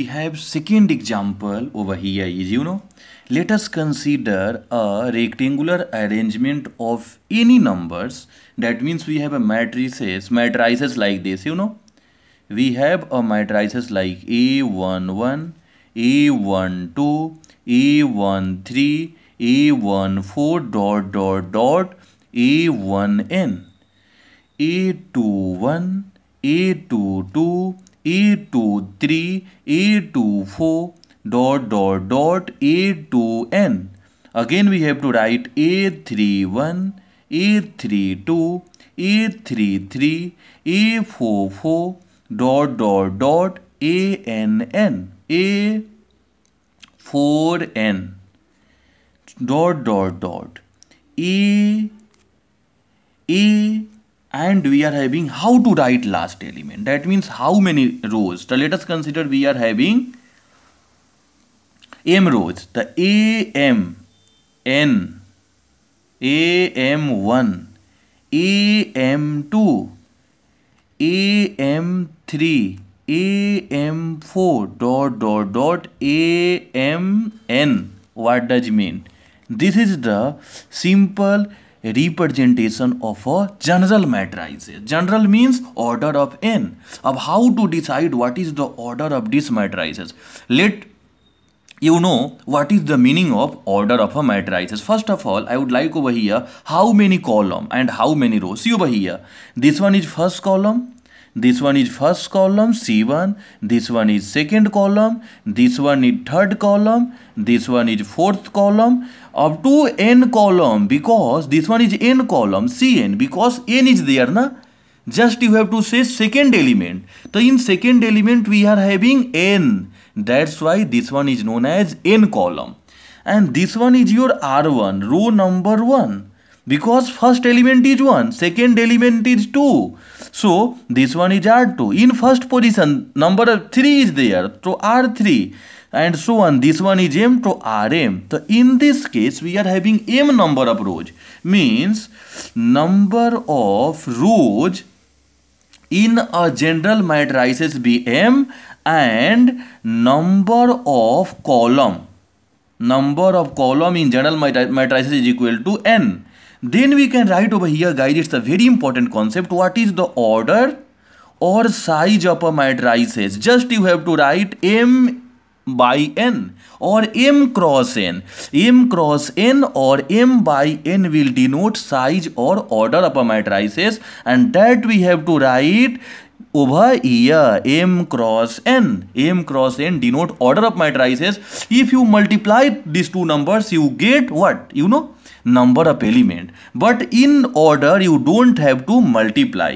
We have second example over here is you know let us consider a rectangular arrangement of any numbers that means we have a matrices matrices like this you know we have a matrices like A11 A12 A13 A14 dot dot dot A1n A21 A22 a two three a two four dot dot dot A2n. Again we have to write a three one a three two A33, three a four dot dot dot ANN, A4n dot dot dot A A and we are having how to write last element that means how many rows so let us consider we are having m rows the a m n a m 1 a m 2 a m 3 a m 4 dot dot dot a m n what does mean this is the simple representation of a general matrix. General means order of n. Of how to decide what is the order of these matrices. Let you know what is the meaning of order of a matrices. First of all, I would like over here how many column and how many rows See over here. This one is first column this one is first column c1 this one is second column this one is third column this one is fourth column up to n column because this one is n column cn because n is there na just you have to say second element so in second element we are having n that's why this one is known as n column and this one is your r1 row number 1 because first element is 1 second element is 2 so this one is r2 in first position number 3 is there so r3 and so on this one is m to rm so in this case we are having m number of rows means number of rows in a general matrices bm and number of column number of column in general matrices is equal to n then we can write over here guys, it's a very important concept. What is the order or size of a matrices? Just you have to write M by n or m cross n m cross n or m by n will denote size or order of a matrices and that we have to write over here m cross n m cross n denote order of matrices if you multiply these two numbers you get what you know number of element but in order you don't have to multiply